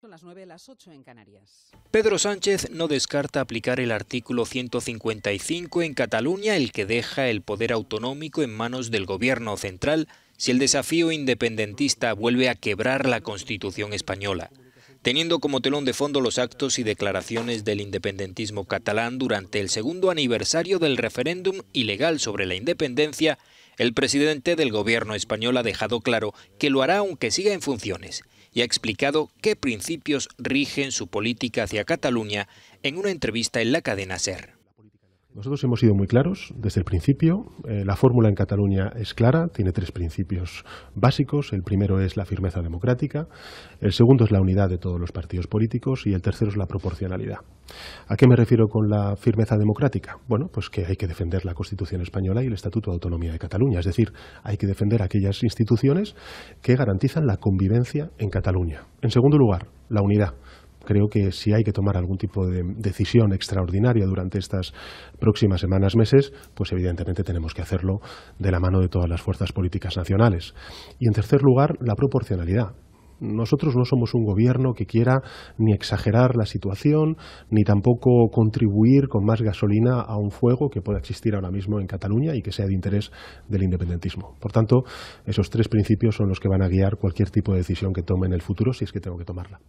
Son las 9 las 8 en Canarias. Pedro Sánchez no descarta aplicar el artículo 155 en Cataluña, el que deja el poder autonómico en manos del gobierno central si el desafío independentista vuelve a quebrar la Constitución española. Teniendo como telón de fondo los actos y declaraciones del independentismo catalán durante el segundo aniversario del referéndum ilegal sobre la independencia el presidente del gobierno español ha dejado claro que lo hará aunque siga en funciones y ha explicado qué principios rigen su política hacia Cataluña en una entrevista en la cadena SER. Nosotros hemos sido muy claros desde el principio. Eh, la fórmula en Cataluña es clara, tiene tres principios básicos. El primero es la firmeza democrática, el segundo es la unidad de todos los partidos políticos y el tercero es la proporcionalidad. ¿A qué me refiero con la firmeza democrática? Bueno, pues que hay que defender la Constitución española y el Estatuto de Autonomía de Cataluña, es decir, hay que defender aquellas instituciones que garantizan la convivencia en Cataluña. En segundo lugar, la unidad creo que si hay que tomar algún tipo de decisión extraordinaria durante estas próximas semanas, meses, pues evidentemente tenemos que hacerlo de la mano de todas las fuerzas políticas nacionales. Y en tercer lugar, la proporcionalidad. Nosotros no somos un gobierno que quiera ni exagerar la situación, ni tampoco contribuir con más gasolina a un fuego que pueda existir ahora mismo en Cataluña y que sea de interés del independentismo. Por tanto, esos tres principios son los que van a guiar cualquier tipo de decisión que tome en el futuro, si es que tengo que tomarla.